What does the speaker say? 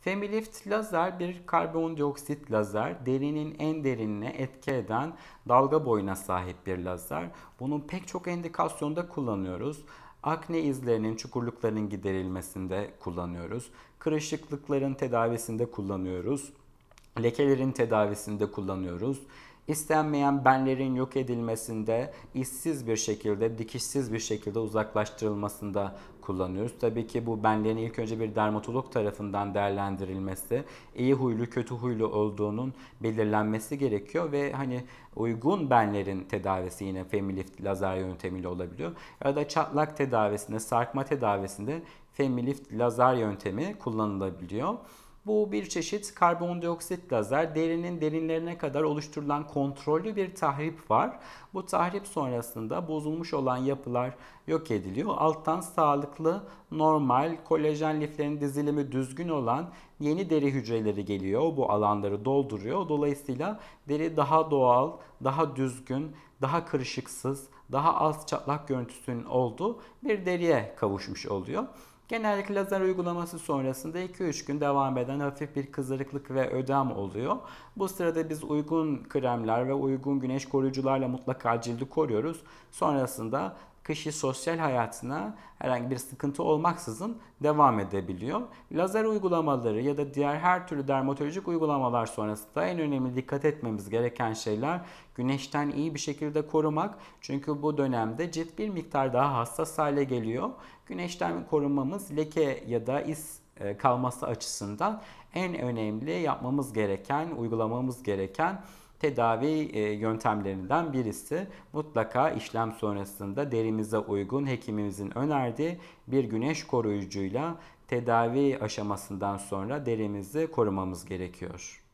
Femilift lazer bir karbondioksit lazer. Derinin en derinine etki eden dalga boyuna sahip bir lazer. Bunun pek çok endikasyonda kullanıyoruz. Akne izlerinin, çukurluklarının giderilmesinde kullanıyoruz. Kırışıklıkların tedavisinde kullanıyoruz lekelerin tedavisinde kullanıyoruz. İstenmeyen benlerin yok edilmesinde, işsiz bir şekilde, dikişsiz bir şekilde uzaklaştırılmasında kullanıyoruz. Tabii ki bu benlerin ilk önce bir dermatolog tarafından değerlendirilmesi, iyi huylu, kötü huylu olduğunun belirlenmesi gerekiyor ve hani uygun benlerin tedavisi yine femilift lazer yöntemiyle olabiliyor. Ya da çatlak tedavisinde, sarkma tedavisinde femilift lazer yöntemi kullanılabiliyor. Bu bir çeşit karbondioksit lazer. Derinin derinlerine kadar oluşturulan kontrollü bir tahrip var. Bu tahrip sonrasında bozulmuş olan yapılar yok ediliyor. Alttan sağlıklı, normal, kolajen liflerin dizilimi düzgün olan yeni deri hücreleri geliyor. Bu alanları dolduruyor. Dolayısıyla deri daha doğal, daha düzgün, daha kırışıksız, daha az çatlak görüntüsünün olduğu bir deriye kavuşmuş oluyor. Genellikle lazer uygulaması sonrasında 2-3 gün devam eden hafif bir kızarıklık ve ödem oluyor. Bu sırada biz uygun kremler ve uygun güneş koruyucularla mutlaka cildi koruyoruz. Sonrasında kişi sosyal hayatına herhangi bir sıkıntı olmaksızın devam edebiliyor. Lazer uygulamaları ya da diğer her türlü dermatolojik uygulamalar sonrasında en önemli dikkat etmemiz gereken şeyler güneşten iyi bir şekilde korumak. Çünkü bu dönemde cilt bir miktar daha hassas hale geliyor. Güneşten korunmamız leke ya da is e, kalması açısından en önemli yapmamız gereken, uygulamamız gereken tedavi e, yöntemlerinden birisi. Mutlaka işlem sonrasında derimize uygun hekimimizin önerdiği bir güneş koruyucuyla tedavi aşamasından sonra derimizi korumamız gerekiyor.